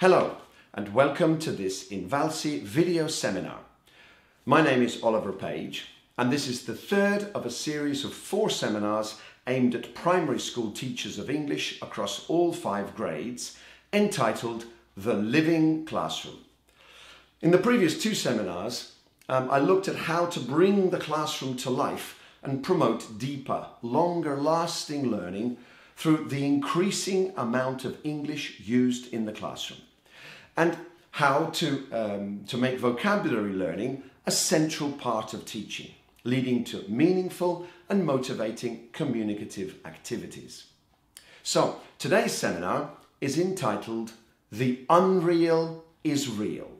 Hello and welcome to this Invalsi video seminar. My name is Oliver Page and this is the third of a series of four seminars aimed at primary school teachers of English across all five grades entitled The Living Classroom. In the previous two seminars um, I looked at how to bring the classroom to life and promote deeper, longer lasting learning through the increasing amount of English used in the classroom and how to, um, to make vocabulary learning a central part of teaching, leading to meaningful and motivating communicative activities. So, today's seminar is entitled The Unreal is Real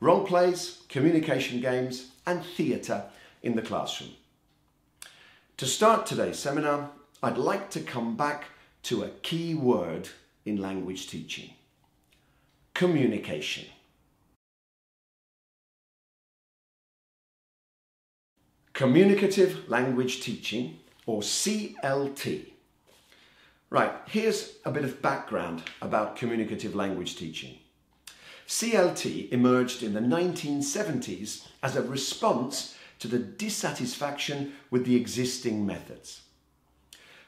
Role Plays, Communication Games, and Theatre in the Classroom. To start today's seminar, I'd like to come back to a key word in language teaching communication. Communicative Language Teaching, or CLT. Right, here's a bit of background about communicative language teaching. CLT emerged in the 1970s as a response to the dissatisfaction with the existing methods.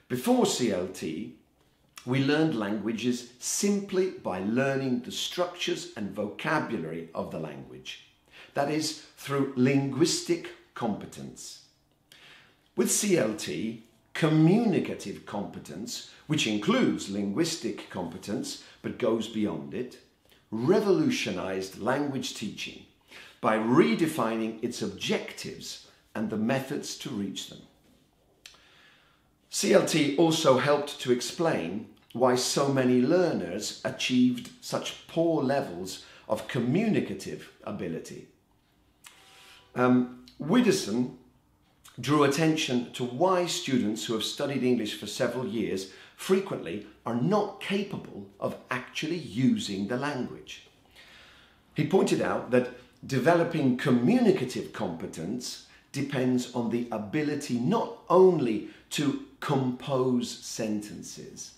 Before CLT, we learned languages simply by learning the structures and vocabulary of the language. That is, through linguistic competence. With CLT, communicative competence, which includes linguistic competence but goes beyond it, revolutionized language teaching by redefining its objectives and the methods to reach them. CLT also helped to explain why so many learners achieved such poor levels of communicative ability. Um, Widdowson drew attention to why students who have studied English for several years frequently are not capable of actually using the language. He pointed out that developing communicative competence depends on the ability not only to compose sentences,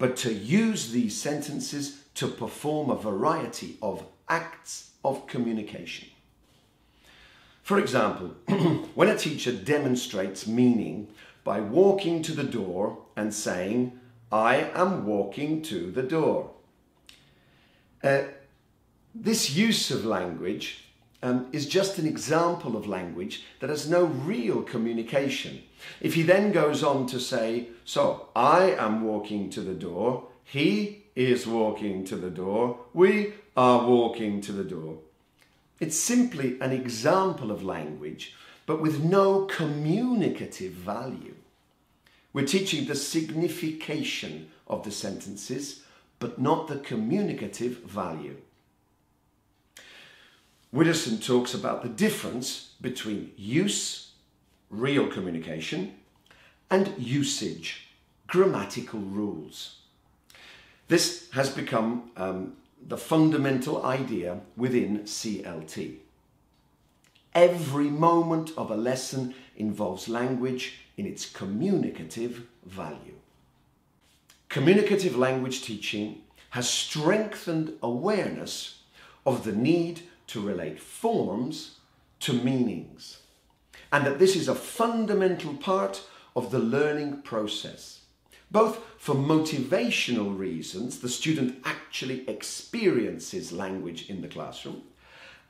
but to use these sentences to perform a variety of acts of communication. For example, when a teacher demonstrates meaning by walking to the door and saying, I am walking to the door. Uh, this use of language um, is just an example of language that has no real communication. If he then goes on to say, So I am walking to the door, he is walking to the door, we are walking to the door. It's simply an example of language, but with no communicative value. We're teaching the signification of the sentences, but not the communicative value. Widdowson talks about the difference between use, real communication, and usage, grammatical rules. This has become um, the fundamental idea within CLT. Every moment of a lesson involves language in its communicative value. Communicative language teaching has strengthened awareness of the need to relate forms to meanings, and that this is a fundamental part of the learning process. Both for motivational reasons, the student actually experiences language in the classroom,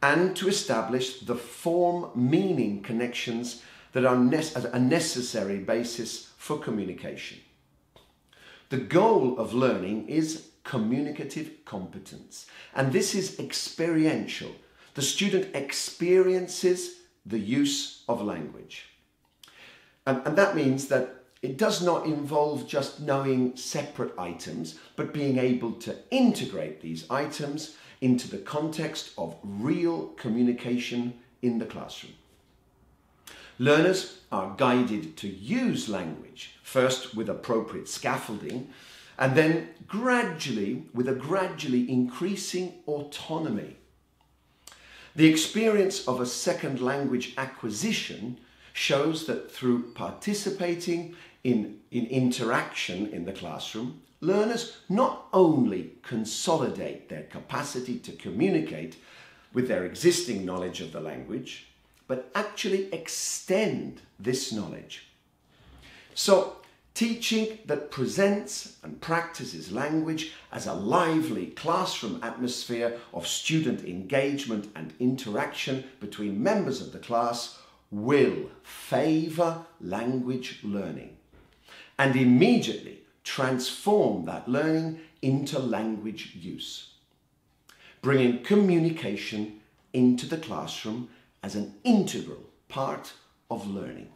and to establish the form meaning connections that are a necessary basis for communication. The goal of learning is communicative competence, and this is experiential the student experiences the use of language. And, and that means that it does not involve just knowing separate items, but being able to integrate these items into the context of real communication in the classroom. Learners are guided to use language, first with appropriate scaffolding, and then gradually with a gradually increasing autonomy the experience of a second language acquisition shows that through participating in, in interaction in the classroom, learners not only consolidate their capacity to communicate with their existing knowledge of the language, but actually extend this knowledge. So Teaching that presents and practices language as a lively classroom atmosphere of student engagement and interaction between members of the class will favour language learning and immediately transform that learning into language use, bringing communication into the classroom as an integral part of learning.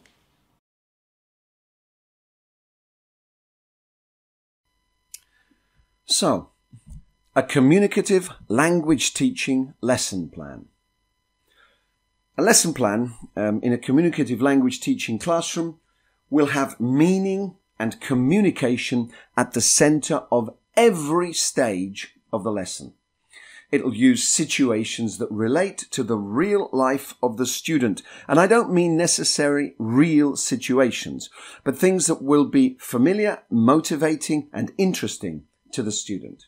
So, a communicative language teaching lesson plan. A lesson plan um, in a communicative language teaching classroom will have meaning and communication at the center of every stage of the lesson. It'll use situations that relate to the real life of the student. And I don't mean necessary real situations, but things that will be familiar, motivating, and interesting to the student.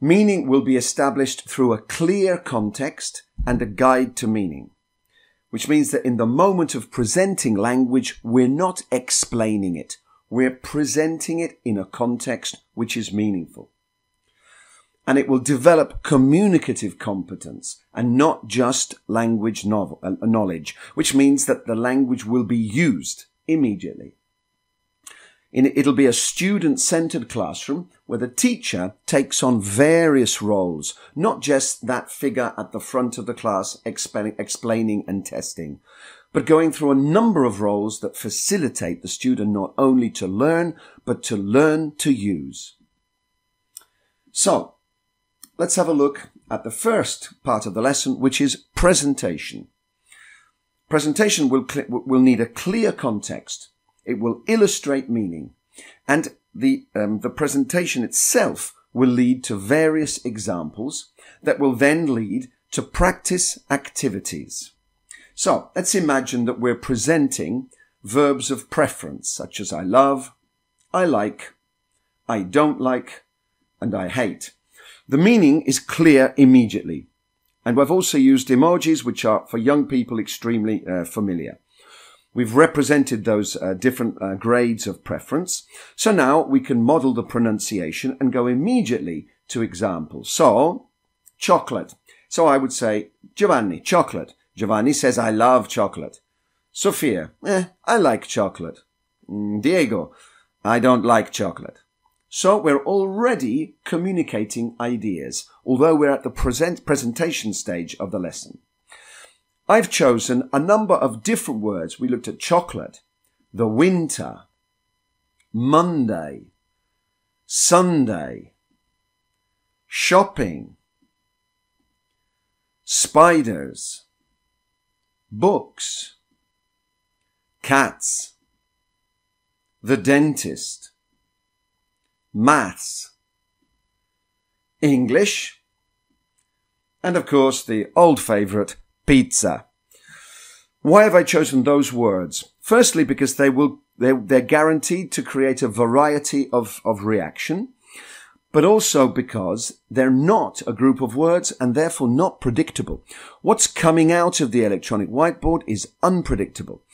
Meaning will be established through a clear context and a guide to meaning, which means that in the moment of presenting language, we're not explaining it. We're presenting it in a context which is meaningful. And it will develop communicative competence and not just language novel, uh, knowledge, which means that the language will be used immediately it'll be a student centered classroom where the teacher takes on various roles, not just that figure at the front of the class explaining and testing, but going through a number of roles that facilitate the student not only to learn, but to learn to use. So let's have a look at the first part of the lesson, which is presentation. Presentation will, cl- will need a clear context it will illustrate meaning. And the, um, the presentation itself will lead to various examples that will then lead to practice activities. So let's imagine that we're presenting verbs of preference, such as I love, I like, I don't like, and I hate. The meaning is clear immediately. And we have also used emojis, which are for young people extremely uh, familiar. We've represented those uh, different uh, grades of preference. So now we can model the pronunciation and go immediately to examples. So, chocolate. So I would say, Giovanni, chocolate. Giovanni says, I love chocolate. Sofia, eh, I like chocolate. Mm, Diego, I don't like chocolate. So we're already communicating ideas, although we're at the present presentation stage of the lesson. I've chosen a number of different words. We looked at chocolate, the winter, Monday, Sunday, shopping, spiders, books, cats, the dentist, maths, English, and of course the old favourite, pizza. Why have I chosen those words? Firstly, because they will, they're, they're guaranteed to create a variety of, of reaction, but also because they're not a group of words and therefore not predictable. What's coming out of the electronic whiteboard is unpredictable.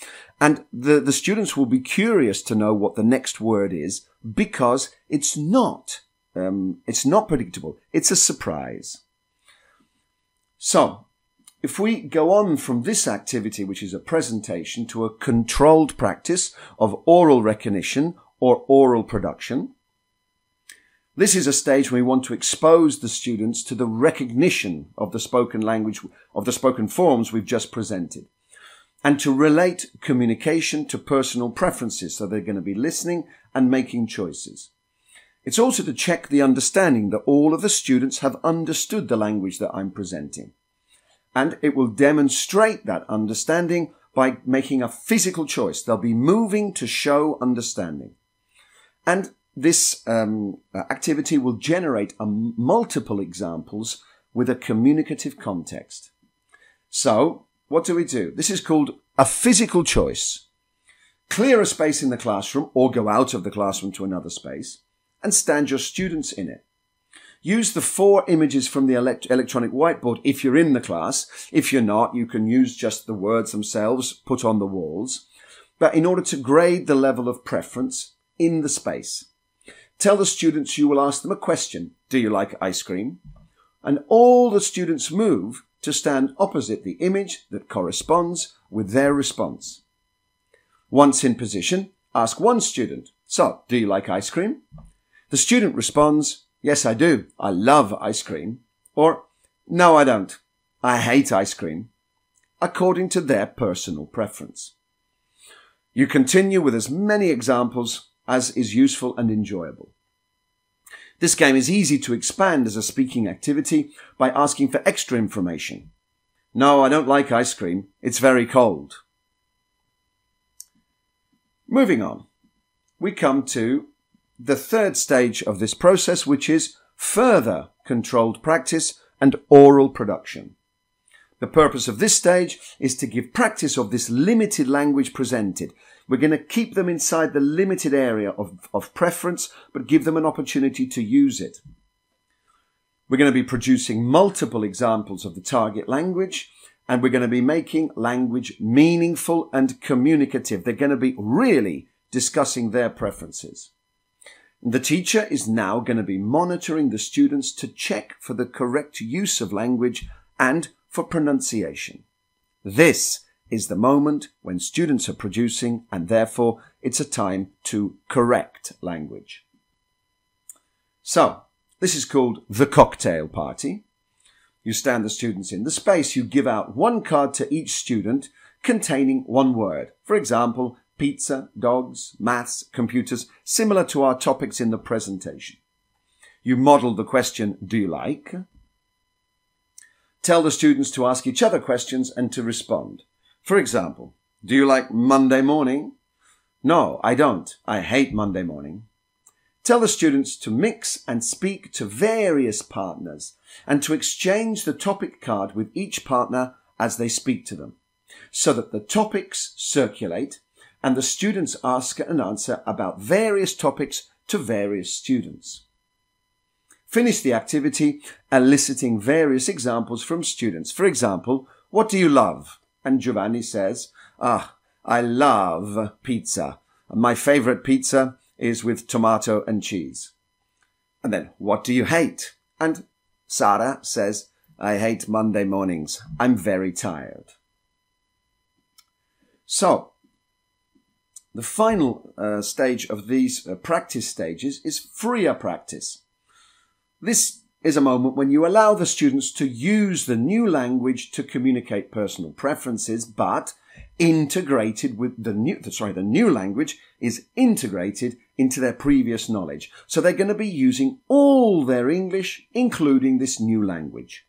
And the, the students will be curious to know what the next word is because it's not, um, it's not predictable. It's a surprise. So if we go on from this activity, which is a presentation, to a controlled practice of oral recognition or oral production, this is a stage when we want to expose the students to the recognition of the spoken language, of the spoken forms we've just presented, and to relate communication to personal preferences. So they're going to be listening and making choices. It's also to check the understanding that all of the students have understood the language that I'm presenting and it will demonstrate that understanding by making a physical choice. They'll be moving to show understanding. And this um, uh, activity will generate um, multiple examples with a communicative context. So, what do we do? This is called a physical choice. Clear a space in the classroom or go out of the classroom to another space and stand your students in it. Use the four images from the elect- electronic whiteboard if you're in the class. If you're not, you can use just the words themselves put on the walls. But in order to grade the level of preference in the space, tell the students you will ask them a question. Do you like ice cream? And all the students move to stand opposite the image that corresponds with their response. Once in position, ask one student, so do you like ice cream? The student responds, Yes, I do. I love ice cream. Or, no, I don't. I hate ice cream. According to their personal preference. You continue with as many examples as is useful and enjoyable. This game is easy to expand as a speaking activity by asking for extra information. No, I don't like ice cream. It's very cold. Moving on, we come to the third stage of this process, which is further controlled practice and oral production. The purpose of this stage is to give practice of this limited language presented. We're going to keep them inside the limited area of, of preference, but give them an opportunity to use it. We're going to be producing multiple examples of the target language, and we're going to be making language meaningful and communicative. They're going to be really discussing their preferences. The teacher is now going to be monitoring the students to check for the correct use of language and for pronunciation. This is the moment when students are producing and therefore it's a time to correct language. So, this is called the cocktail party. You stand the students in the space, you give out one card to each student containing one word. For example, pizza, dogs, maths, computers, similar to our topics in the presentation. You model the question, do you like? Tell the students to ask each other questions and to respond. For example, do you like Monday morning? No, I don't. I hate Monday morning. Tell the students to mix and speak to various partners and to exchange the topic card with each partner as they speak to them so that the topics circulate and the students ask and answer about various topics to various students. Finish the activity eliciting various examples from students. For example, what do you love? And Giovanni says, ah, I love pizza. My favorite pizza is with tomato and cheese. And then, what do you hate? And Sarah says, I hate Monday mornings. I'm very tired. So, the final uh, stage of these uh, practice stages is freer practice. This is a moment when you allow the students to use the new language to communicate personal preferences, but integrated with the new, sorry, the new language is integrated into their previous knowledge. So they're going to be using all their English, including this new language.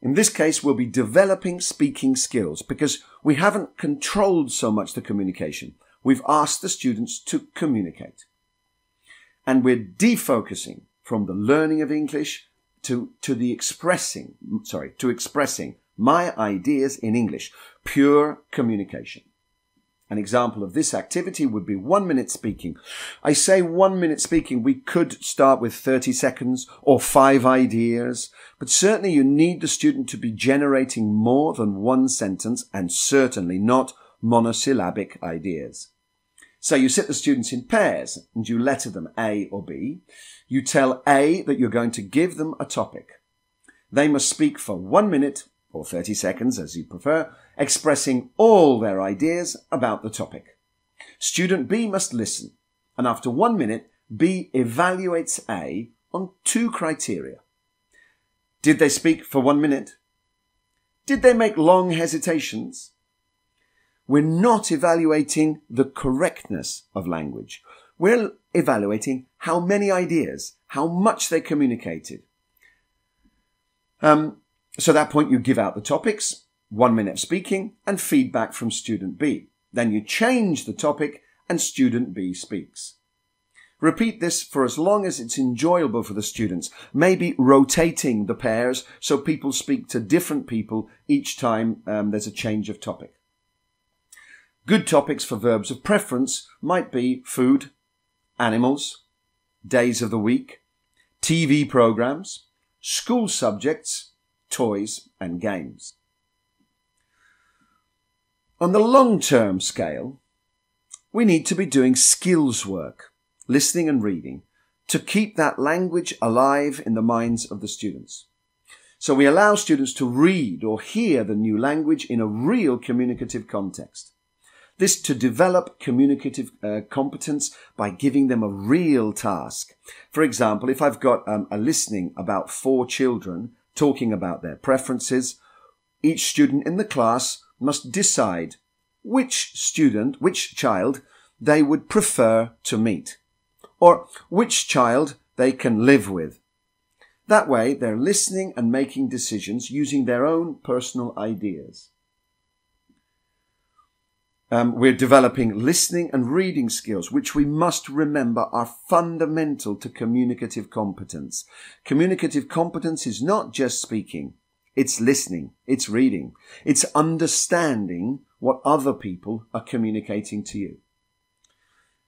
In this case, we'll be developing speaking skills because we haven't controlled so much the communication we've asked the students to communicate. And we're defocusing from the learning of English to, to the expressing, sorry, to expressing my ideas in English, pure communication. An example of this activity would be one minute speaking. I say one minute speaking. We could start with 30 seconds or five ideas, but certainly you need the student to be generating more than one sentence and certainly not monosyllabic ideas. So you sit the students in pairs and you letter them A or B. You tell A that you're going to give them a topic. They must speak for one minute or 30 seconds as you prefer, expressing all their ideas about the topic. Student B must listen and after one minute, B evaluates A on two criteria. Did they speak for one minute? Did they make long hesitations? we're not evaluating the correctness of language. We're evaluating how many ideas, how much they communicated. Um, so at that point, you give out the topics, one minute of speaking, and feedback from student B. Then you change the topic and student B speaks. Repeat this for as long as it's enjoyable for the students, maybe rotating the pairs so people speak to different people each time um, there's a change of topic. Good topics for verbs of preference might be food, animals, days of the week, TV programs, school subjects, toys, and games. On the long term scale, we need to be doing skills work, listening and reading, to keep that language alive in the minds of the students. So we allow students to read or hear the new language in a real communicative context. This to develop communicative uh, competence by giving them a real task. For example, if I've got um, a listening about four children talking about their preferences, each student in the class must decide which student, which child they would prefer to meet or which child they can live with. That way, they're listening and making decisions using their own personal ideas. Um, we're developing listening and reading skills, which we must remember are fundamental to communicative competence. Communicative competence is not just speaking. It's listening. It's reading. It's understanding what other people are communicating to you.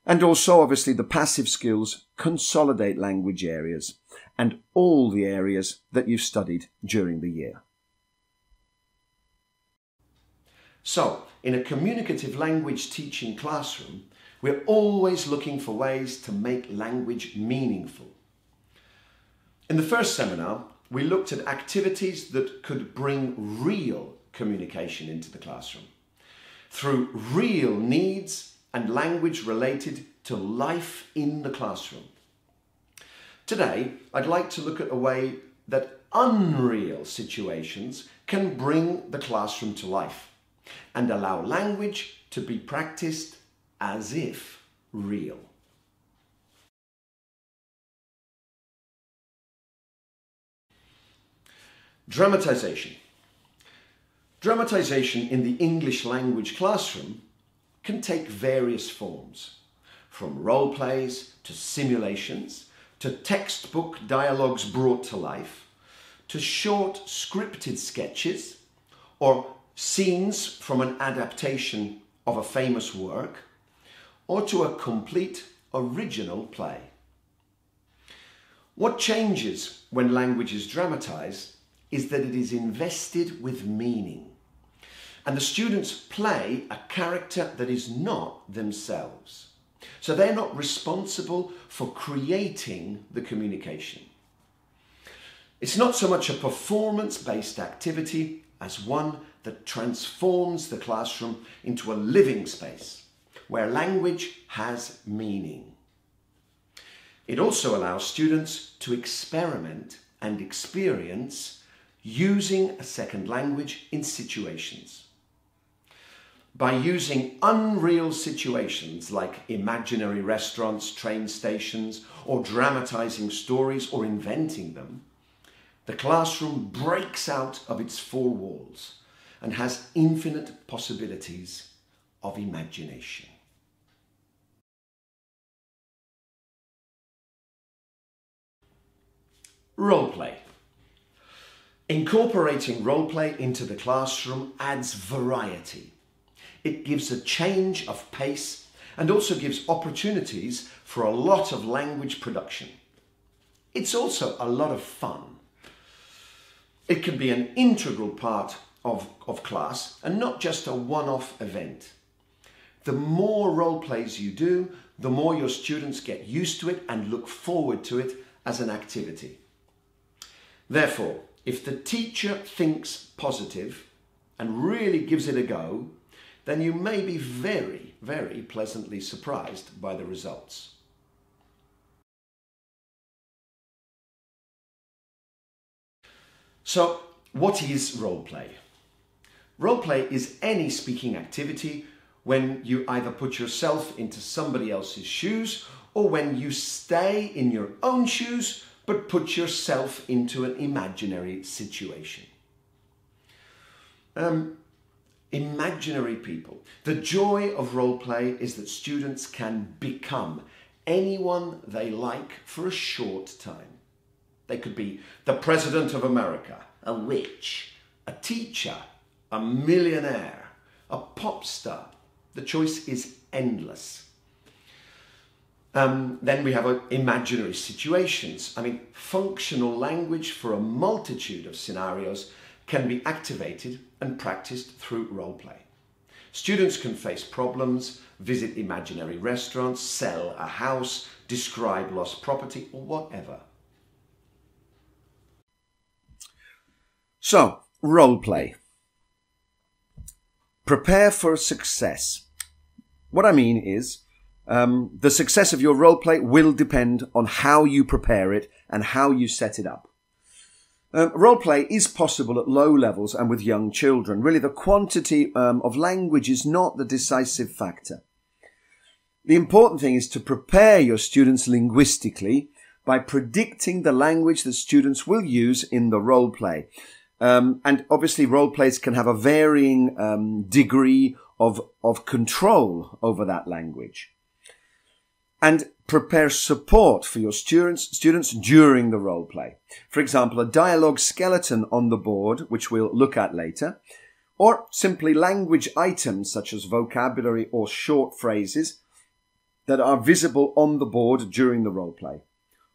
And also, obviously, the passive skills consolidate language areas and all the areas that you've studied during the year. So, in a communicative language teaching classroom, we're always looking for ways to make language meaningful. In the first seminar, we looked at activities that could bring real communication into the classroom through real needs and language related to life in the classroom. Today, I'd like to look at a way that unreal situations can bring the classroom to life and allow language to be practiced as if real. Dramatization. Dramatization in the English language classroom can take various forms, from role plays to simulations, to textbook dialogues brought to life, to short scripted sketches, or scenes from an adaptation of a famous work or to a complete original play. What changes when language is dramatized is that it is invested with meaning and the students play a character that is not themselves. So they're not responsible for creating the communication. It's not so much a performance based activity as one that transforms the classroom into a living space where language has meaning. It also allows students to experiment and experience using a second language in situations. By using unreal situations like imaginary restaurants, train stations, or dramatizing stories or inventing them, the classroom breaks out of its four walls and has infinite possibilities of imagination. Roleplay. Incorporating roleplay into the classroom adds variety. It gives a change of pace and also gives opportunities for a lot of language production. It's also a lot of fun. It can be an integral part of, of class and not just a one off event. The more role plays you do, the more your students get used to it and look forward to it as an activity. Therefore, if the teacher thinks positive and really gives it a go, then you may be very, very pleasantly surprised by the results. So, what is role play? Roleplay is any speaking activity when you either put yourself into somebody else's shoes or when you stay in your own shoes but put yourself into an imaginary situation. Um, imaginary people. The joy of role play is that students can become anyone they like for a short time. They could be the President of America, a witch, a teacher, a millionaire, a pop star. The choice is endless. Um, then we have imaginary situations. I mean, functional language for a multitude of scenarios can be activated and practiced through role play. Students can face problems, visit imaginary restaurants, sell a house, describe lost property, or whatever. So, role play prepare for success. What I mean is, um, the success of your role play will depend on how you prepare it and how you set it up. Um, role play is possible at low levels and with young children. Really, the quantity um, of language is not the decisive factor. The important thing is to prepare your students linguistically by predicting the language that students will use in the role play. Um, and obviously, role plays can have a varying um, degree of, of control over that language. And prepare support for your students, students during the role play. For example, a dialogue skeleton on the board, which we'll look at later, or simply language items such as vocabulary or short phrases that are visible on the board during the role play,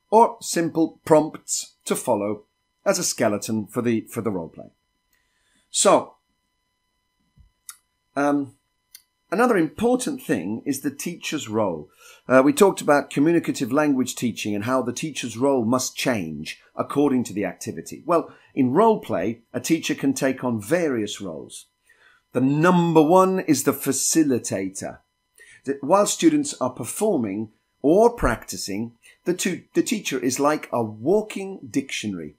or simple prompts to follow as a skeleton for the for the role play. So, um, another important thing is the teacher's role. Uh, we talked about communicative language teaching and how the teacher's role must change according to the activity. Well, in role play, a teacher can take on various roles. The number one is the facilitator. That while students are performing or practicing, the, the teacher is like a walking dictionary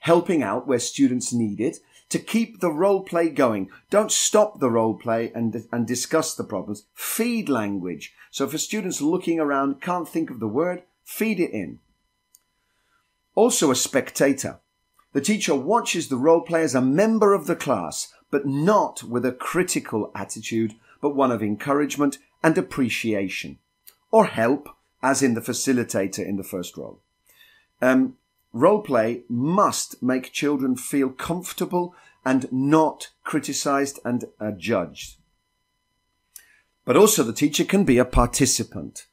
helping out where students need it to keep the role play going. Don't stop the role play and, and discuss the problems. Feed language. So for students looking around, can't think of the word, feed it in. Also a spectator. The teacher watches the role play as a member of the class, but not with a critical attitude, but one of encouragement and appreciation or help, as in the facilitator in the first role. Um, Roleplay must make children feel comfortable and not criticized and uh, judged. But also the teacher can be a participant.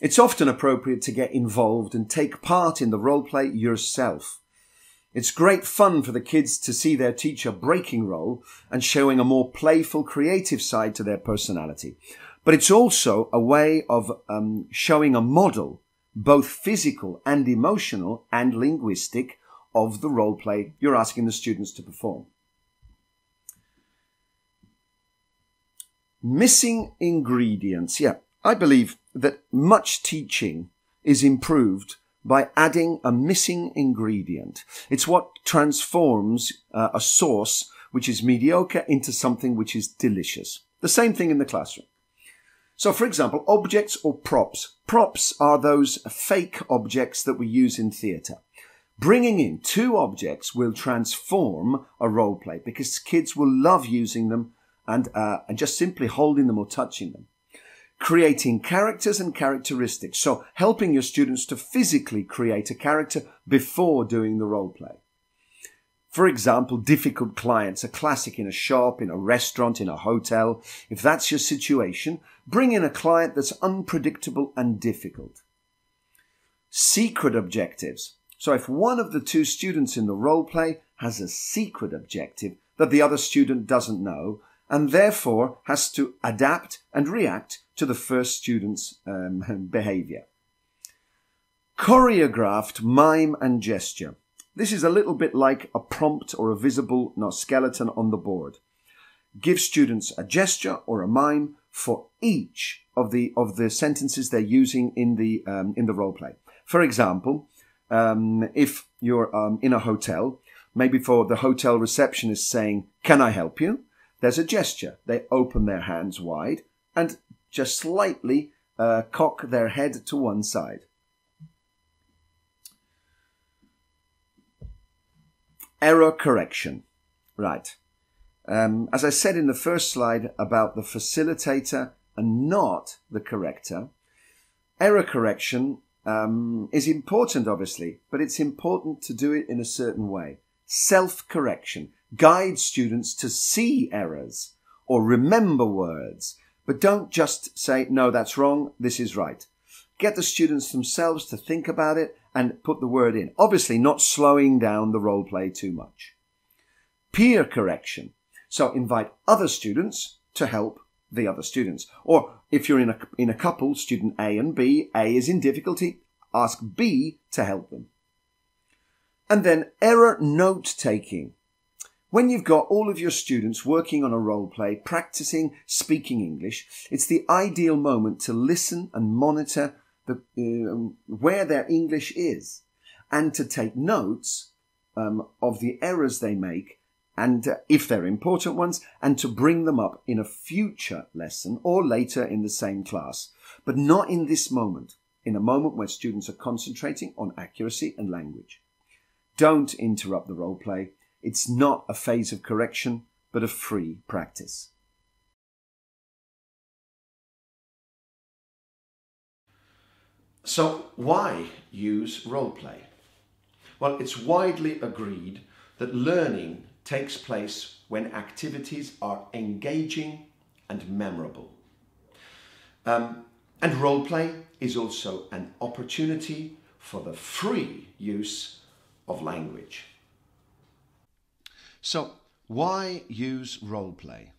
It's often appropriate to get involved and take part in the roleplay yourself. It's great fun for the kids to see their teacher breaking role and showing a more playful, creative side to their personality. But it's also a way of um, showing a model both physical and emotional and linguistic, of the role play you're asking the students to perform. Missing ingredients. Yeah, I believe that much teaching is improved by adding a missing ingredient. It's what transforms uh, a sauce which is mediocre into something which is delicious. The same thing in the classroom. So, for example, objects or props. Props are those fake objects that we use in theatre. Bringing in two objects will transform a role play because kids will love using them and, uh, and just simply holding them or touching them. Creating characters and characteristics. So, helping your students to physically create a character before doing the role play. For example, difficult clients, a classic in a shop, in a restaurant, in a hotel. If that's your situation, bring in a client that's unpredictable and difficult. Secret objectives. So if one of the two students in the role play has a secret objective that the other student doesn't know, and therefore has to adapt and react to the first student's um, behavior. Choreographed mime and gesture. This is a little bit like a prompt or a visible not skeleton on the board. Give students a gesture or a mime for each of the of the sentences they're using in the um, in the role play. For example, um, if you're um, in a hotel, maybe for the hotel receptionist saying, "Can I help you?" There's a gesture. They open their hands wide and just slightly uh, cock their head to one side. error correction. Right. Um, as I said in the first slide about the facilitator and not the corrector, error correction um, is important, obviously, but it's important to do it in a certain way. Self correction. Guide students to see errors or remember words, but don't just say, no, that's wrong, this is right. Get the students themselves to think about it and put the word in. Obviously, not slowing down the role play too much. Peer correction. So invite other students to help the other students. Or if you're in a, in a couple, student A and B, A is in difficulty, ask B to help them. And then error note taking. When you've got all of your students working on a role play, practicing speaking English, it's the ideal moment to listen and monitor the, uh, where their English is and to take notes um, of the errors they make and uh, if they're important ones and to bring them up in a future lesson or later in the same class, but not in this moment, in a moment where students are concentrating on accuracy and language. Don't interrupt the role play. It's not a phase of correction, but a free practice. So why use role play? Well, it's widely agreed that learning takes place when activities are engaging and memorable. Um, and role play is also an opportunity for the free use of language. So, why use role play?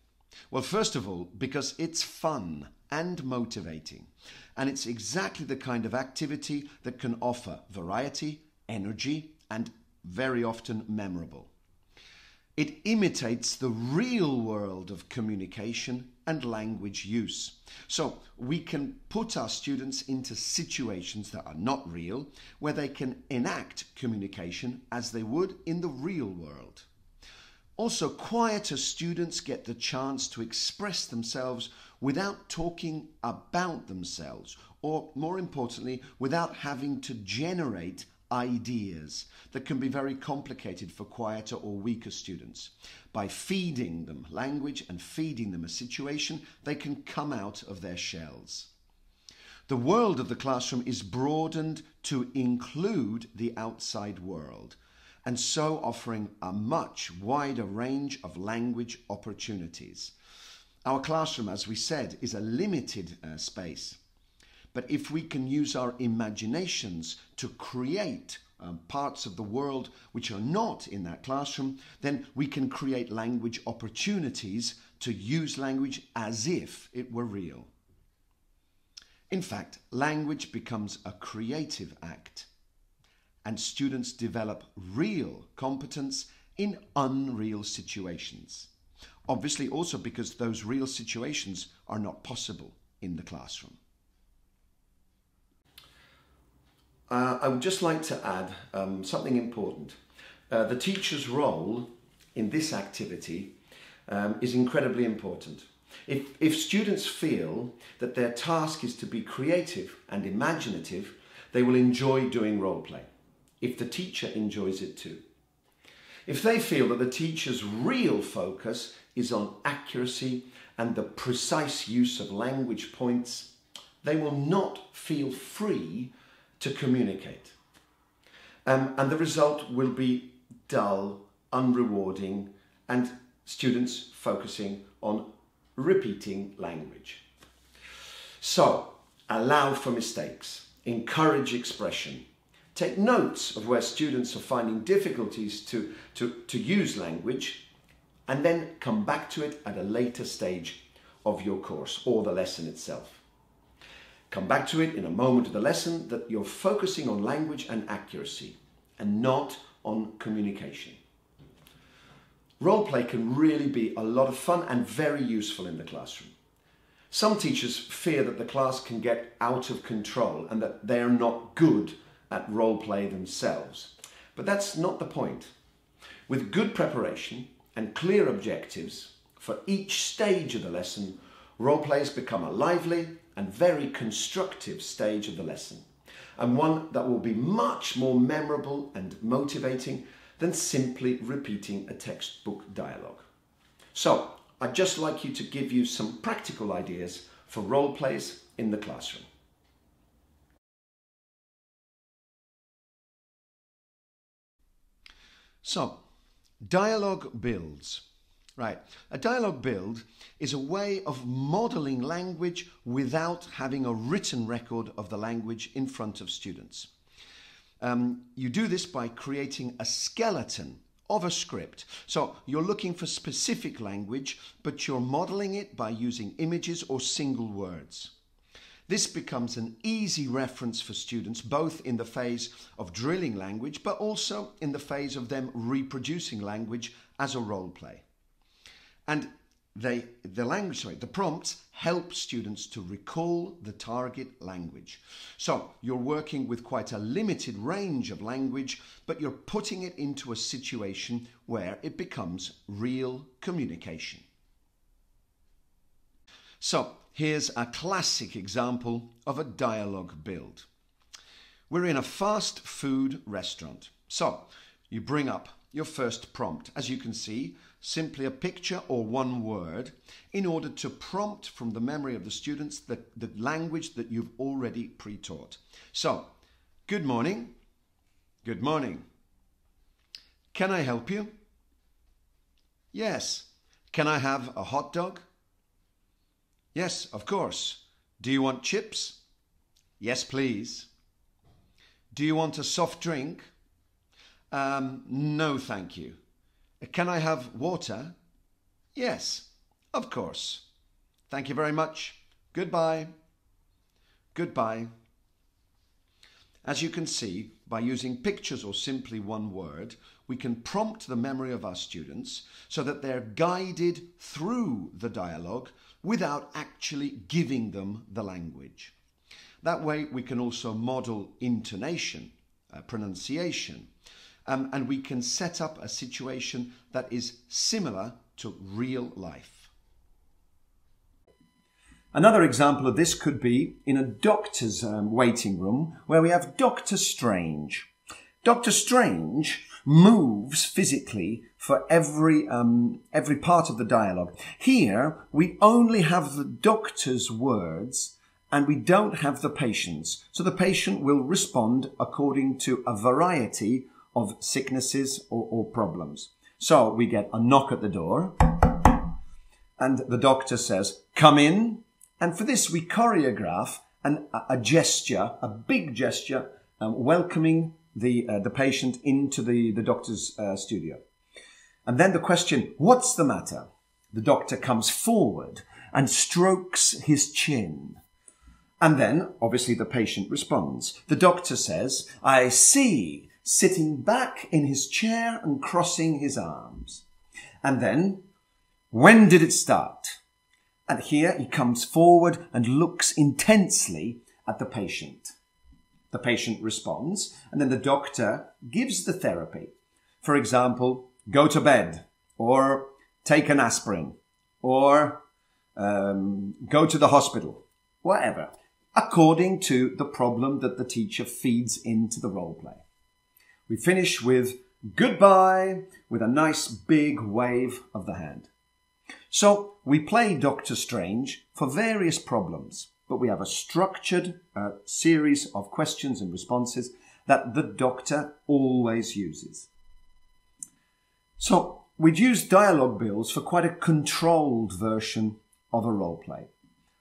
Well, first of all, because it's fun and motivating, and it's exactly the kind of activity that can offer variety, energy, and very often memorable. It imitates the real world of communication and language use. So we can put our students into situations that are not real, where they can enact communication as they would in the real world. Also, quieter students get the chance to express themselves without talking about themselves, or more importantly, without having to generate ideas that can be very complicated for quieter or weaker students. By feeding them language and feeding them a situation, they can come out of their shells. The world of the classroom is broadened to include the outside world and so offering a much wider range of language opportunities. Our classroom, as we said, is a limited uh, space, but if we can use our imaginations to create um, parts of the world which are not in that classroom, then we can create language opportunities to use language as if it were real. In fact, language becomes a creative act and students develop real competence in unreal situations. Obviously, also because those real situations are not possible in the classroom. Uh, I would just like to add um, something important. Uh, the teacher's role in this activity um, is incredibly important. If, if students feel that their task is to be creative and imaginative, they will enjoy doing role play if the teacher enjoys it too. If they feel that the teacher's real focus is on accuracy and the precise use of language points, they will not feel free to communicate. Um, and the result will be dull, unrewarding, and students focusing on repeating language. So, allow for mistakes, encourage expression, Take notes of where students are finding difficulties to, to, to use language and then come back to it at a later stage of your course or the lesson itself. Come back to it in a moment of the lesson that you're focusing on language and accuracy and not on communication. Role play can really be a lot of fun and very useful in the classroom. Some teachers fear that the class can get out of control and that they are not good at role play themselves. But that's not the point. With good preparation and clear objectives for each stage of the lesson, role plays become a lively and very constructive stage of the lesson, and one that will be much more memorable and motivating than simply repeating a textbook dialogue. So, I'd just like you to give you some practical ideas for role plays in the classroom. So, dialogue builds. Right, a dialogue build is a way of modeling language without having a written record of the language in front of students. Um, you do this by creating a skeleton of a script. So you're looking for specific language, but you're modeling it by using images or single words. This becomes an easy reference for students, both in the phase of drilling language, but also in the phase of them reproducing language as a role play. And they, the language, sorry, the prompts help students to recall the target language. So you're working with quite a limited range of language, but you're putting it into a situation where it becomes real communication. So Here's a classic example of a dialogue build. We're in a fast food restaurant. So you bring up your first prompt. As you can see, simply a picture or one word in order to prompt from the memory of the students the, the language that you've already pre-taught. So, good morning. Good morning. Can I help you? Yes. Can I have a hot dog? Yes, of course. Do you want chips? Yes, please. Do you want a soft drink? Um, no, thank you. Uh, can I have water? Yes, of course. Thank you very much. Goodbye. Goodbye. As you can see, by using pictures or simply one word, we can prompt the memory of our students so that they're guided through the dialogue without actually giving them the language. That way, we can also model intonation, uh, pronunciation, um, and we can set up a situation that is similar to real life. Another example of this could be in a doctor's um, waiting room where we have Doctor Strange. Doctor Strange moves physically for every um, every part of the dialogue. Here we only have the doctor's words and we don't have the patient's. So the patient will respond according to a variety of sicknesses or, or problems. So we get a knock at the door and the doctor says, come in. And for this, we choreograph an, a, gesture, a big gesture, um, welcoming the, uh, the patient into the, the doctor's uh, studio. And then the question, what's the matter? The doctor comes forward and strokes his chin. And then, obviously, the patient responds. The doctor says, I see, sitting back in his chair and crossing his arms. And then, when did it start? And here he comes forward and looks intensely at the patient. The patient responds, and then the doctor gives the therapy. For example, go to bed or take an aspirin or um, go to the hospital, whatever, according to the problem that the teacher feeds into the role play. We finish with goodbye with a nice big wave of the hand. So we play Doctor Strange for various problems, but we have a structured uh, series of questions and responses that the doctor always uses. So we'd use dialogue bills for quite a controlled version of a role play.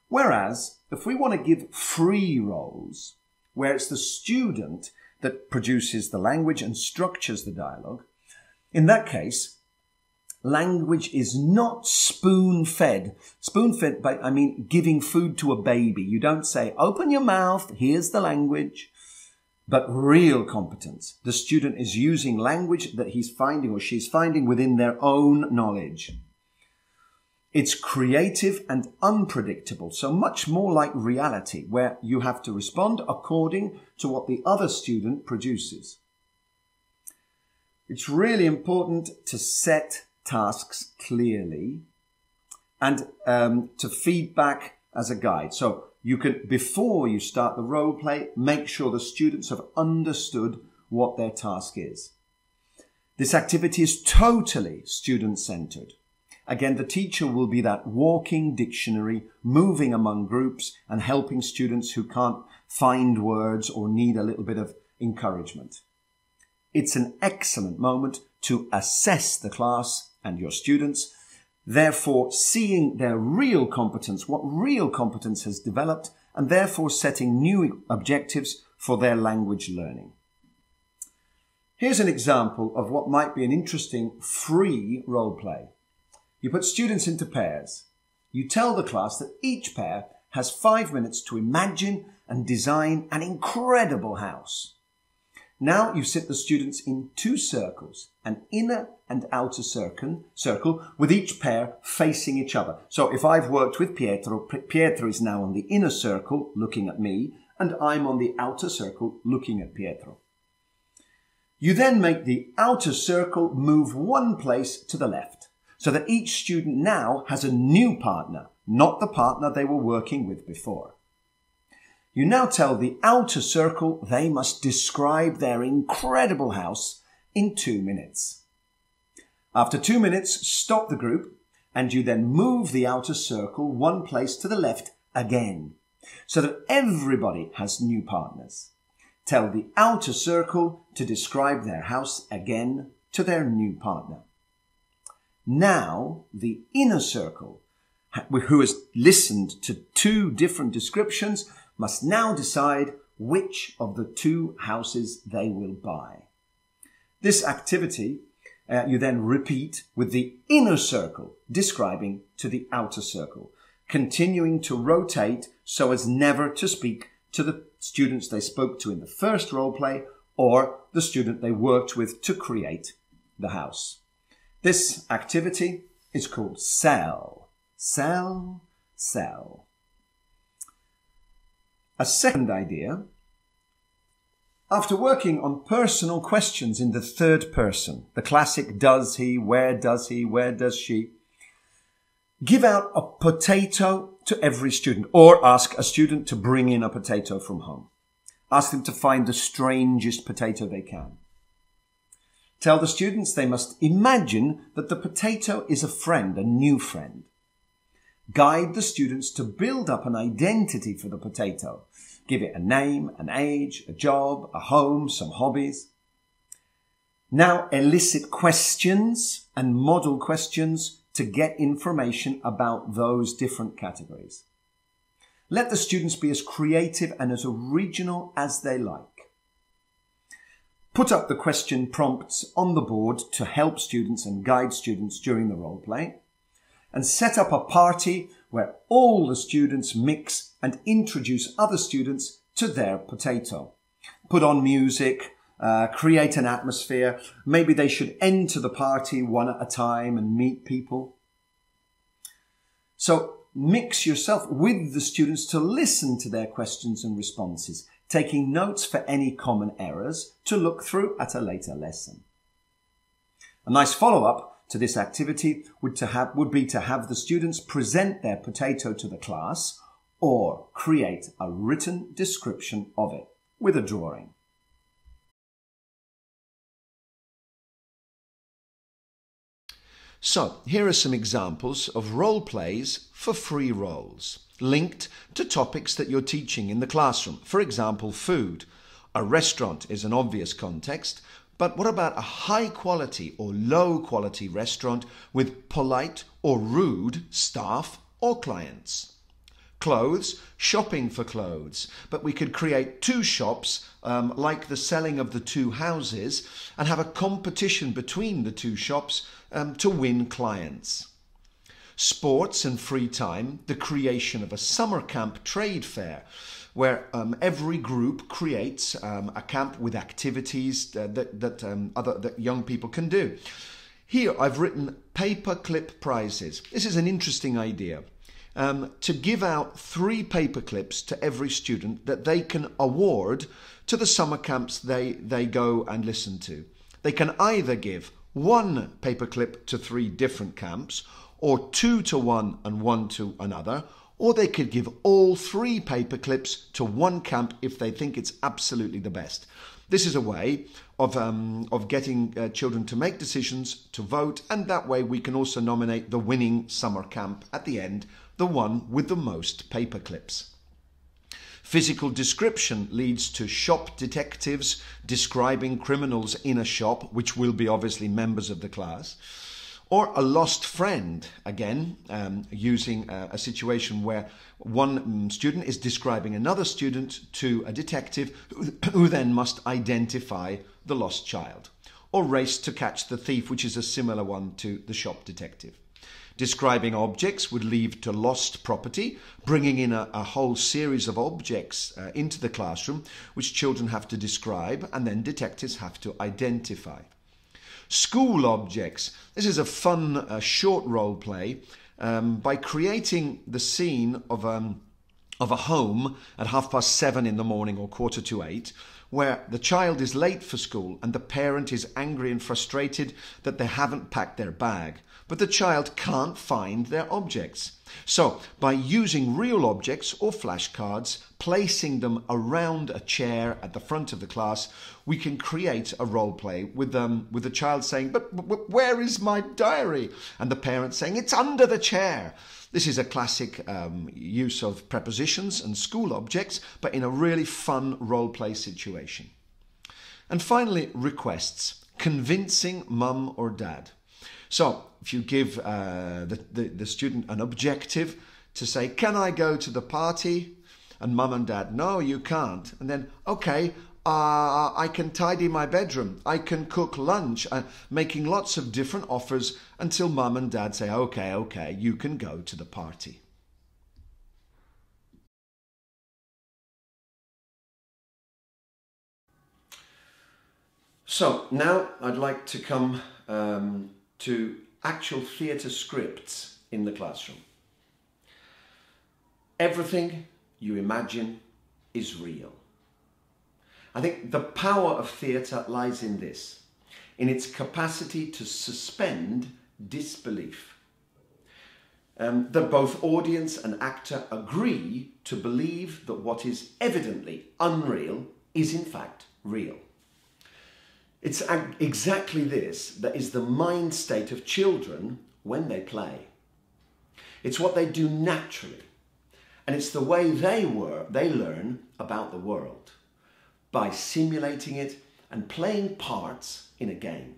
Whereas if we want to give free roles, where it's the student that produces the language and structures the dialogue, in that case, language is not spoon fed. Spoon fed, by, I mean giving food to a baby. You don't say, open your mouth, here's the language but real competence. The student is using language that he's finding or she's finding within their own knowledge. It's creative and unpredictable, so much more like reality, where you have to respond according to what the other student produces. It's really important to set tasks clearly and um, to feedback as a guide. So you can before you start the role play make sure the students have understood what their task is this activity is totally student centered again the teacher will be that walking dictionary moving among groups and helping students who can't find words or need a little bit of encouragement it's an excellent moment to assess the class and your students therefore seeing their real competence, what real competence has developed, and therefore setting new objectives for their language learning. Here's an example of what might be an interesting free role play. You put students into pairs. You tell the class that each pair has five minutes to imagine and design an incredible house. Now you sit the students in two circles, an inner and outer circle, circle, with each pair facing each other. So if I've worked with Pietro, Pietro is now on the inner circle looking at me, and I'm on the outer circle looking at Pietro. You then make the outer circle move one place to the left, so that each student now has a new partner, not the partner they were working with before. You now tell the outer circle they must describe their incredible house in two minutes. After two minutes, stop the group and you then move the outer circle one place to the left again so that everybody has new partners. Tell the outer circle to describe their house again to their new partner. Now, the inner circle, who has listened to two different descriptions, must now decide which of the two houses they will buy. This activity uh, you then repeat with the inner circle, describing to the outer circle, continuing to rotate so as never to speak to the students they spoke to in the first role play or the student they worked with to create the house. This activity is called sell, sell, sell. A second idea after working on personal questions in the third person, the classic does he, where does he, where does she, give out a potato to every student or ask a student to bring in a potato from home. Ask them to find the strangest potato they can. Tell the students they must imagine that the potato is a friend, a new friend. Guide the students to build up an identity for the potato Give it a name, an age, a job, a home, some hobbies. Now elicit questions and model questions to get information about those different categories. Let the students be as creative and as original as they like. Put up the question prompts on the board to help students and guide students during the role play. And set up a party where all the students mix and introduce other students to their potato. Put on music, uh, create an atmosphere. Maybe they should enter the party one at a time and meet people. So mix yourself with the students to listen to their questions and responses, taking notes for any common errors to look through at a later lesson. A nice follow up to this activity would, to have, would be to have the students present their potato to the class or create a written description of it with a drawing. So, here are some examples of role plays for free roles, linked to topics that you're teaching in the classroom. For example, food. A restaurant is an obvious context, but what about a high quality or low quality restaurant with polite or rude staff or clients? Clothes, shopping for clothes, but we could create two shops um, like the selling of the two houses and have a competition between the two shops um, to win clients sports and free time, the creation of a summer camp trade fair, where um, every group creates um, a camp with activities that, uh, that, that um, other that young people can do. Here I've written paperclip prizes. This is an interesting idea. Um, to give out three paperclips to every student that they can award to the summer camps they, they go and listen to. They can either give one paperclip to three different camps, or two to one and one to another, or they could give all three paper clips to one camp if they think it's absolutely the best. This is a way of, um, of getting uh, children to make decisions, to vote, and that way we can also nominate the winning summer camp at the end, the one with the most paper clips. Physical description leads to shop detectives describing criminals in a shop, which will be obviously members of the class or a lost friend, again, um, using a, uh, a, situation where one mm, student is describing another student to a detective who then must identify the lost child, or race to catch the thief, which is a similar one to the shop detective. Describing objects would lead to lost property, bringing in a, a whole series of objects uh, into the classroom, which children have to describe and then detectives have to identify. School Objects. This is a fun uh, short role play um, by creating the scene of. Um, of a home at half past seven in the morning or quarter to eight, where the child is late for school and the parent is angry and frustrated that they haven't packed their bag, but the child can't find their objects. So, by using real objects or flashcards, placing them around a chair at the front of the class, we can create a role play with them, um, with the child saying, but, but where is my diary?" and the parent saying, "It's under the chair." This is a classic um, use of prepositions and school objects, but in a really fun role play situation. And finally, requests convincing mum or dad. So if you give uh, the, the, the student an objective to say, Can I go to the party? And mum and dad, No, you can't. And then, OK, uh, I can tidy my bedroom. I can cook lunch, uh, making lots of different offers until mum and dad say, okay, okay, you can go to the party. So now I'd like to come um, to actual theatre scripts in the classroom. Everything you imagine is real. I think the power of theatre lies in this, in its capacity to suspend disbelief. Um, that both audience and actor agree to believe that what is evidently unreal is in fact real. It's exactly this that is the mind state of children when they play. It's what they do naturally, and it's the way they, were, they learn about the world by simulating it and playing parts in a game.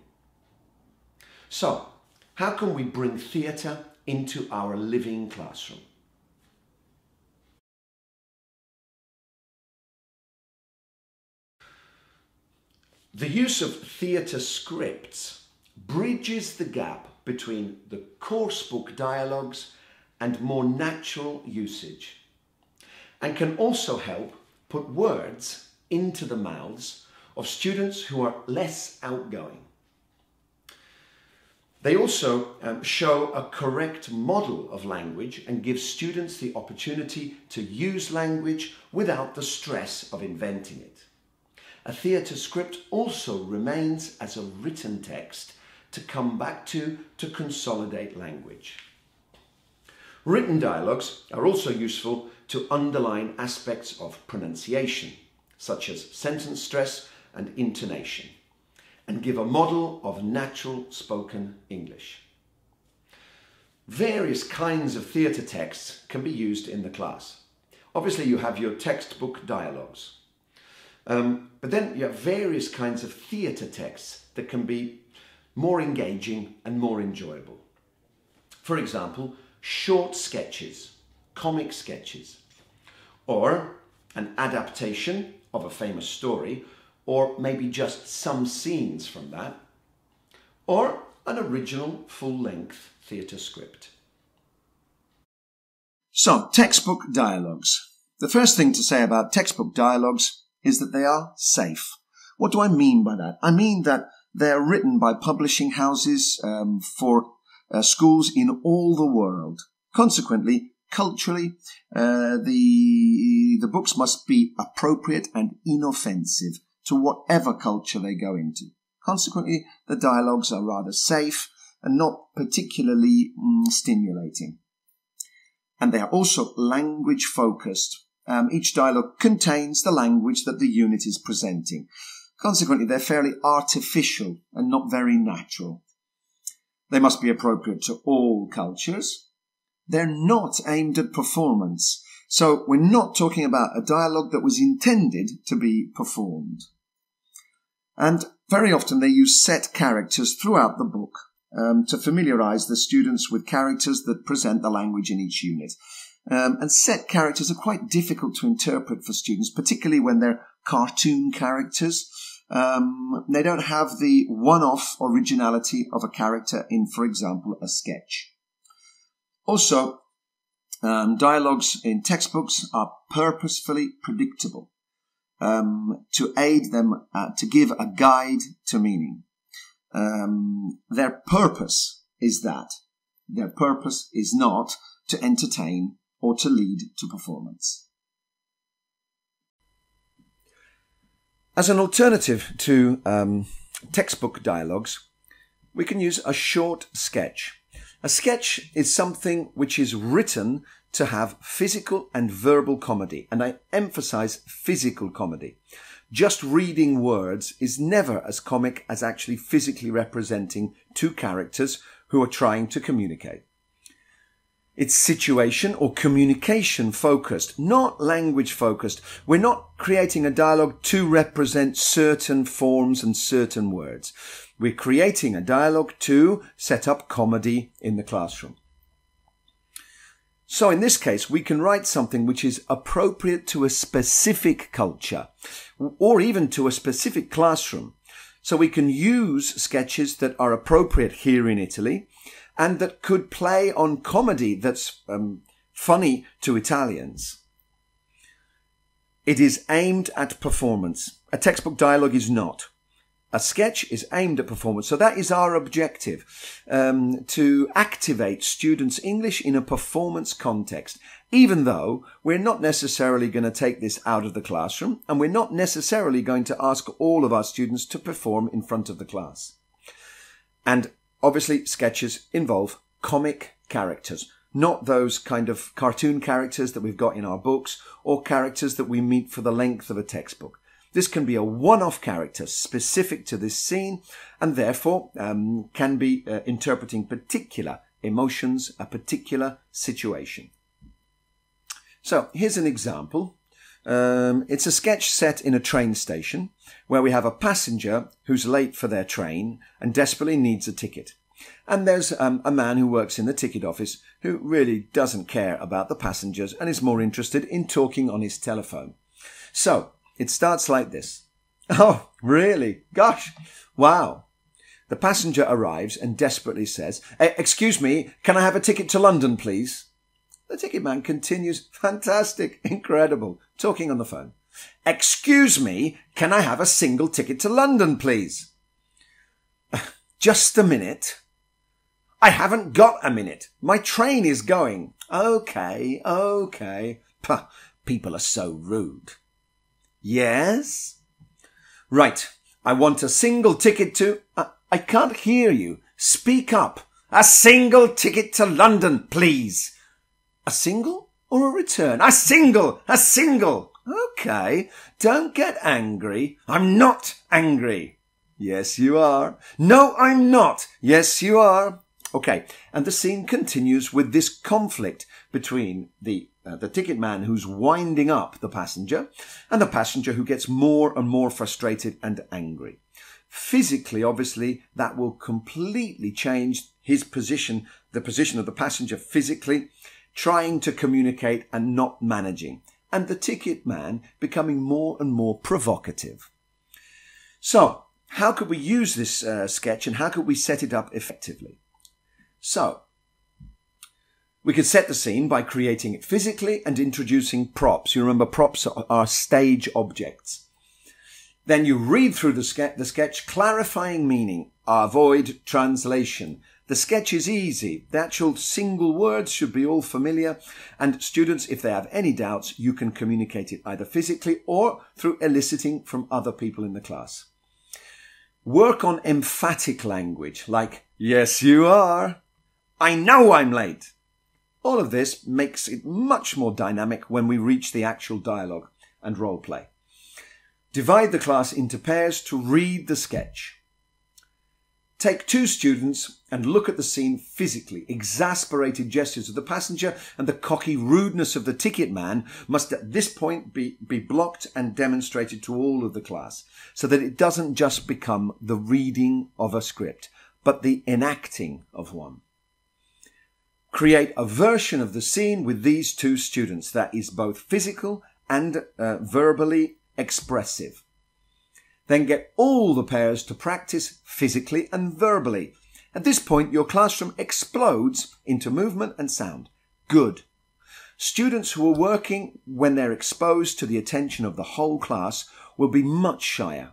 So, how can we bring theatre into our living classroom? The use of theatre scripts bridges the gap between the course book dialogues and more natural usage and can also help put words into the mouths of students who are less outgoing. They also um, show a correct model of language and give students the opportunity to use language without the stress of inventing it. A theatre script also remains as a written text to come back to to consolidate language. Written dialogues are also useful to underline aspects of pronunciation such as sentence stress and intonation, and give a model of natural spoken English. Various kinds of theatre texts can be used in the class. Obviously, you have your textbook dialogues, um, but then you have various kinds of theatre texts that can be more engaging and more enjoyable. For example, short sketches, comic sketches, or an adaptation of a famous story, or maybe just some scenes from that, or an original full-length theatre script. So, textbook dialogues. The first thing to say about textbook dialogues is that they are safe. What do I mean by that? I mean that they're written by publishing houses um, for uh, schools in all the world. Consequently, culturally, uh, the the books must be appropriate and inoffensive to whatever culture they go into. Consequently, the dialogues are rather safe and not particularly mm, stimulating. And they are also language focused. Um, each dialogue contains the language that the unit is presenting. Consequently, they're fairly artificial and not very natural. They must be appropriate to all cultures. They're not aimed at performance so we're not talking about a dialogue that was intended to be performed. And very often they use set characters throughout the book um, to familiarize the students with characters that present the language in each unit. Um, and set characters are quite difficult to interpret for students, particularly when they're cartoon characters. Um, they don't have the one-off originality of a character in, for example, a sketch. Also, um, dialogues in textbooks are purposefully predictable um, to aid them uh, to give a guide to meaning. Um, their purpose is that. Their purpose is not to entertain or to lead to performance. As an alternative to um, textbook dialogues, we can use a short sketch a sketch is something which is written to have physical and verbal comedy, and I emphasize physical comedy. Just reading words is never as comic as actually physically representing two characters who are trying to communicate. It's situation or communication focused, not language focused. We're not creating a dialogue to represent certain forms and certain words. We're creating a dialogue to set up comedy in the classroom. So in this case, we can write something which is appropriate to a specific culture or even to a specific classroom. So we can use sketches that are appropriate here in Italy and that could play on comedy that's um, funny to Italians. It is aimed at performance. A textbook dialogue is not. A sketch is aimed at performance. So that is our objective, um, to activate students' English in a performance context, even though we're not necessarily going to take this out of the classroom and we're not necessarily going to ask all of our students to perform in front of the class. And obviously sketches involve comic characters not those kind of cartoon characters that we've got in our books or characters that we meet for the length of a textbook. This can be a one-off character specific to this scene and therefore um, can be uh, interpreting particular emotions, a particular situation. So here's an example. Um, it's a sketch set in a train station where we have a passenger who's late for their train and desperately needs a ticket. And there's um, a man who works in the ticket office who really doesn't care about the passengers and is more interested in talking on his telephone. So it starts like this. Oh, really? Gosh. Wow. The passenger arrives and desperately says, eh, Excuse me, can I have a ticket to London, please? The ticket man continues, Fantastic, incredible, talking on the phone. Excuse me, can I have a single ticket to London, please? Just a minute. I haven't got a minute. My train is going. Okay, okay. Puh, people are so rude. Yes? Right. I want a single ticket to... I, I can't hear you. Speak up. A single ticket to London, please. A single or a return? A single! A single! Okay. Don't get angry. I'm not angry. Yes, you are. No, I'm not. Yes, you are. Okay. And the scene continues with this conflict between the uh, the ticket man who's winding up the passenger, and the passenger who gets more and more frustrated and angry. Physically, obviously, that will completely change his position, the position of the passenger physically, trying to communicate and not managing, and the ticket man becoming more and more provocative. So, how could we use this uh, sketch and how could we set it up effectively? So, we could set the scene by creating it physically and introducing props. You remember props are stage objects. Then you read through the, ske the sketch, clarifying meaning. Avoid translation. The sketch is easy. The actual single words should be all familiar. And students, if they have any doubts, you can communicate it either physically or through eliciting from other people in the class. Work on emphatic language like, yes, you are. I know I'm late. All of this makes it much more dynamic when we reach the actual dialogue and role play. Divide the class into pairs to read the sketch. Take two students and look at the scene physically. Exasperated gestures of the passenger and the cocky rudeness of the ticket man must at this point be, be blocked and demonstrated to all of the class so that it doesn't just become the reading of a script, but the enacting of one create a version of the scene with these two students that is both physical and uh, verbally expressive. Then get all the pairs to practice physically and verbally. At this point, your classroom explodes into movement and sound. Good. Students who are working when they're exposed to the attention of the whole class will be much shyer.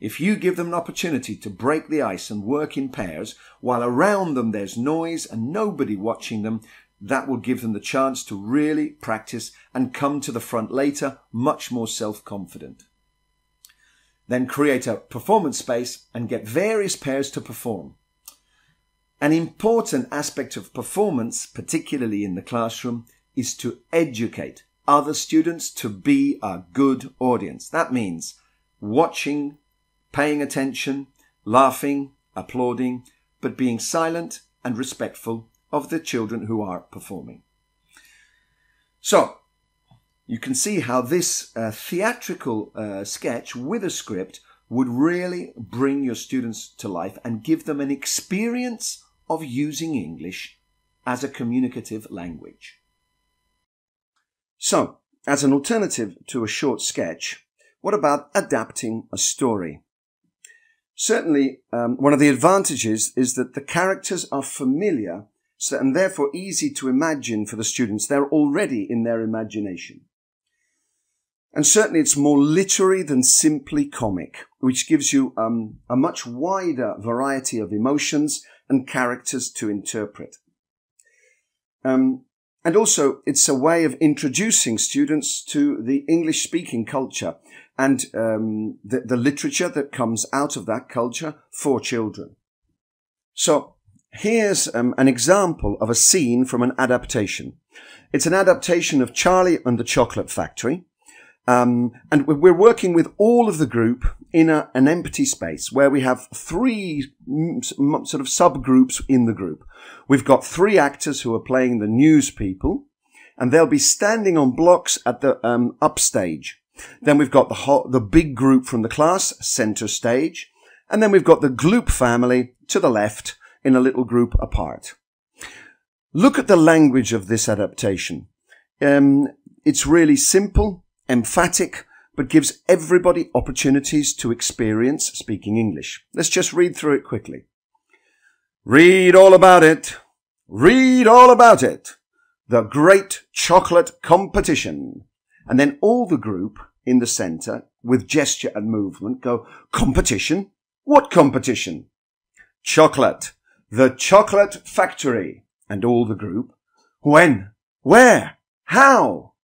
If you give them an opportunity to break the ice and work in pairs, while around them there's noise and nobody watching them, that will give them the chance to really practice and come to the front later much more self-confident. Then create a performance space and get various pairs to perform. An important aspect of performance, particularly in the classroom, is to educate other students to be a good audience. That means watching paying attention, laughing, applauding, but being silent and respectful of the children who are performing. So, you can see how this uh, theatrical uh, sketch with a script would really bring your students to life and give them an experience of using English as a communicative language. So, as an alternative to a short sketch, what about adapting a story? Certainly, um, one of the advantages is that the characters are familiar so, and therefore easy to imagine for the students. They're already in their imagination. And certainly it's more literary than simply comic, which gives you um, a much wider variety of emotions and characters to interpret. Um, and also, it's a way of introducing students to the English speaking culture and um, the, the literature that comes out of that culture for children. So here's um, an example of a scene from an adaptation. It's an adaptation of Charlie and the Chocolate Factory. Um, and we're working with all of the group in a, an empty space where we have three mm, sort of subgroups in the group. We've got three actors who are playing the news people, and they'll be standing on blocks at the um, upstage then we've got the the big group from the class, center stage. And then we've got the gloop family to the left in a little group apart. Look at the language of this adaptation. Um, it's really simple, emphatic, but gives everybody opportunities to experience speaking English. Let's just read through it quickly. Read all about it. Read all about it. The Great Chocolate Competition. And then all the group in the centre with gesture and movement go, competition? What competition? Chocolate. The chocolate factory. And all the group. When? Where? How?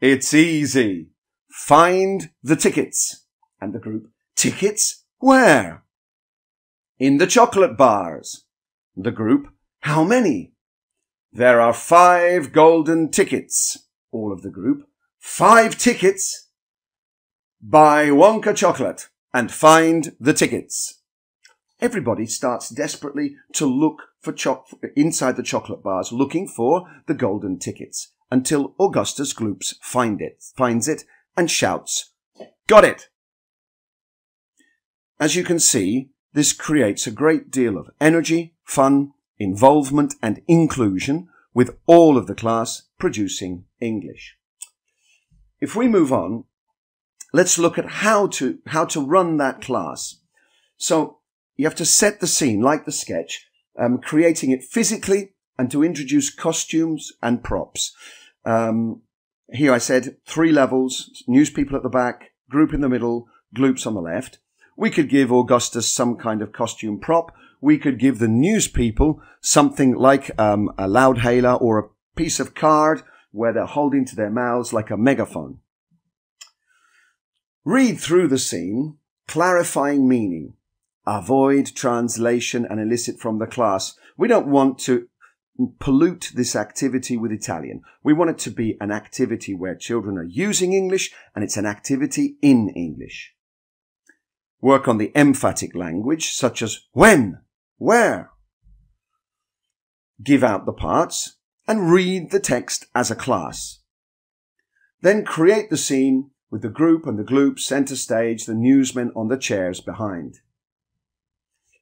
It's easy. Find the tickets. And the group. Tickets? Where? In the chocolate bars. The group. How many? There are five golden tickets. All of the group. Five tickets? Buy Wonka chocolate and find the tickets. Everybody starts desperately to look for cho- inside the chocolate bars, looking for the golden tickets until Augustus Gloops find it, finds it and shouts, Got it! As you can see, this creates a great deal of energy, fun, involvement and inclusion with all of the class producing English. If we move on, let's look at how to, how to run that class. So you have to set the scene like the sketch, um, creating it physically and to introduce costumes and props. Um, here I said three levels, news people at the back, group in the middle, gloops on the left. We could give Augustus some kind of costume prop. We could give the news people something like um, a loudhailer or a piece of card where they're holding to their mouths like a megaphone. Read through the scene, clarifying meaning. Avoid translation and elicit from the class. We don't want to pollute this activity with Italian. We want it to be an activity where children are using English and it's an activity in English. Work on the emphatic language such as when, where. Give out the parts and read the text as a class. Then create the scene with the group and the gloop center stage, the newsmen on the chairs behind.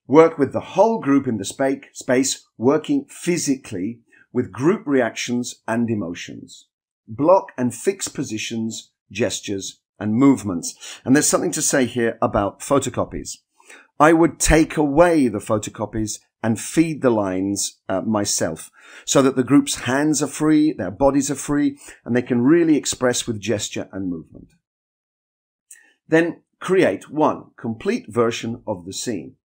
Work with the whole group in the spa- space, working physically with group reactions and emotions. Block and fix positions, gestures, and movements. And there's something to say here about photocopies. I would take away the photocopies and feed the lines uh, myself so that the group's hands are free, their bodies are free, and they can really express with gesture and movement. Then create one complete version of the scene.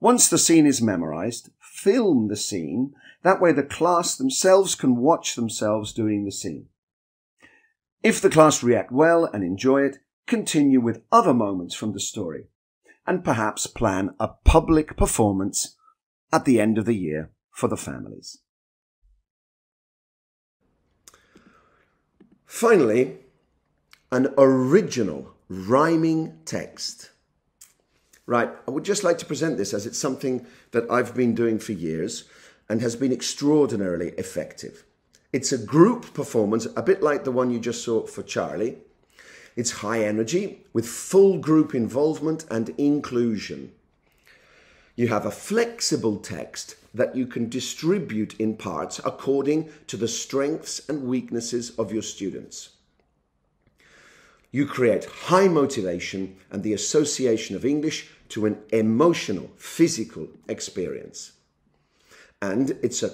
Once the scene is memorized, film the scene. That way the class themselves can watch themselves doing the scene. If the class react well and enjoy it, continue with other moments from the story and perhaps plan a public performance at the end of the year for the families. Finally, an original rhyming text. Right, I would just like to present this as it's something that I've been doing for years and has been extraordinarily effective. It's a group performance, a bit like the one you just saw for Charlie, it's high energy with full group involvement and inclusion. You have a flexible text that you can distribute in parts according to the strengths and weaknesses of your students. You create high motivation and the association of English to an emotional, physical experience. And it's a,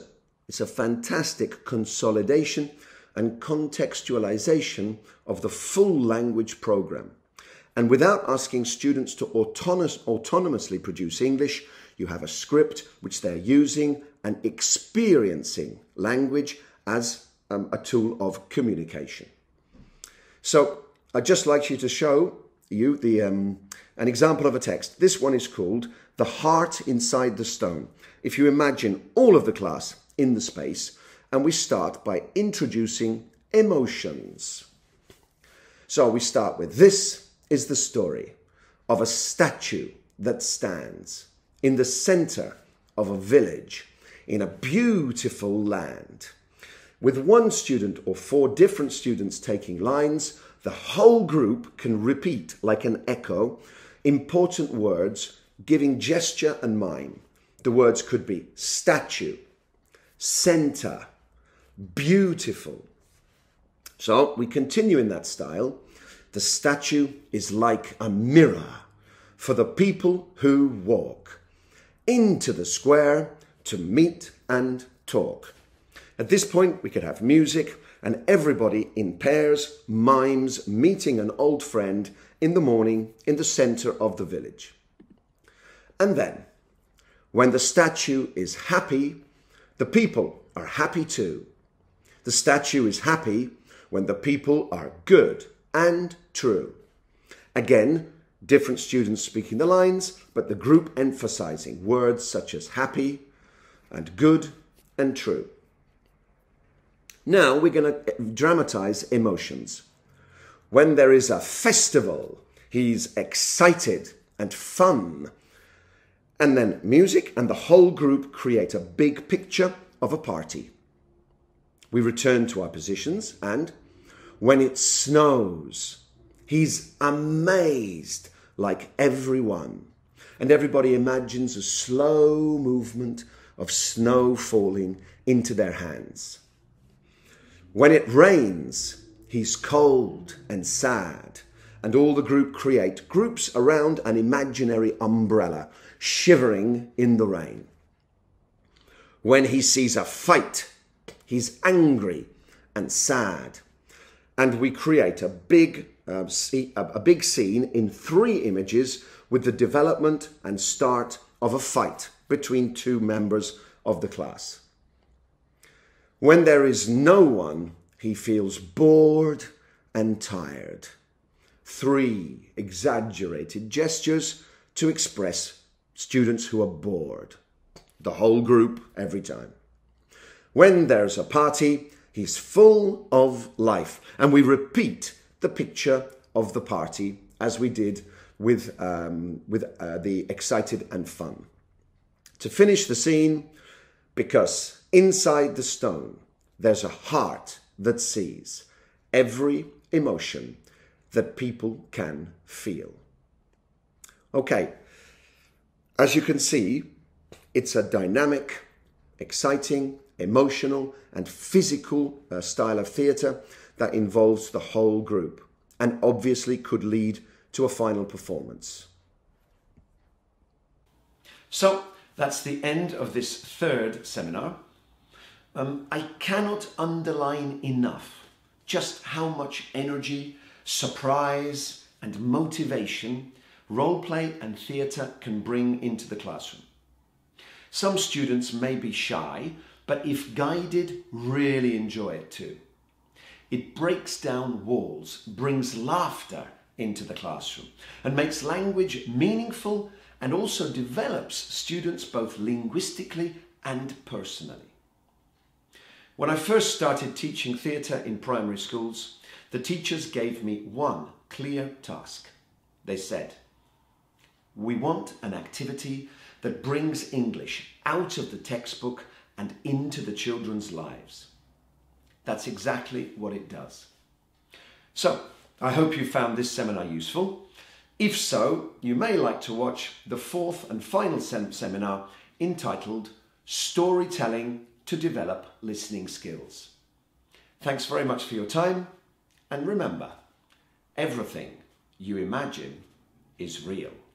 it's a fantastic consolidation and contextualization of the full language program. And without asking students to autonomous, autonomously produce English, you have a script which they're using and experiencing language as um, a tool of communication. So I'd just like you to show you the, um, an example of a text. This one is called The Heart Inside the Stone. If you imagine all of the class in the space, and we start by introducing emotions. So we start with this is the story of a statue that stands in the center of a village in a beautiful land. With one student or four different students taking lines, the whole group can repeat like an echo important words, giving gesture and mime. The words could be statue, center, Beautiful. So we continue in that style. The statue is like a mirror for the people who walk into the square to meet and talk. At this point, we could have music and everybody in pairs, mimes, meeting an old friend in the morning in the center of the village. And then, when the statue is happy, the people are happy too. The statue is happy when the people are good and true. Again, different students speaking the lines, but the group emphasizing words such as happy and good and true. Now we're going to dramatize emotions. When there is a festival, he's excited and fun. And then music and the whole group create a big picture of a party we return to our positions and when it snows, he's amazed like everyone. And everybody imagines a slow movement of snow falling into their hands. When it rains, he's cold and sad, and all the group create groups around an imaginary umbrella, shivering in the rain. When he sees a fight, He's angry and sad. And we create a big, uh, a big scene in three images with the development and start of a fight between two members of the class. When there is no one, he feels bored and tired. Three exaggerated gestures to express students who are bored. The whole group every time. When there's a party, he's full of life. And we repeat the picture of the party as we did with, um, with uh, the excited and fun. To finish the scene, because inside the stone, there's a heart that sees every emotion that people can feel. Okay, as you can see, it's a dynamic, exciting, emotional, and physical uh, style of theatre that involves the whole group and obviously could lead to a final performance. So that's the end of this third seminar. Um, I cannot underline enough just how much energy, surprise, and motivation role play and theatre can bring into the classroom. Some students may be shy but if guided, really enjoy it too. It breaks down walls, brings laughter into the classroom, and makes language meaningful and also develops students both linguistically and personally. When I first started teaching theatre in primary schools, the teachers gave me one clear task. They said, we want an activity that brings English out of the textbook and into the children's lives. That's exactly what it does. So, I hope you found this seminar useful. If so, you may like to watch the fourth and final sem seminar entitled Storytelling to Develop Listening Skills. Thanks very much for your time, and remember, everything you imagine is real.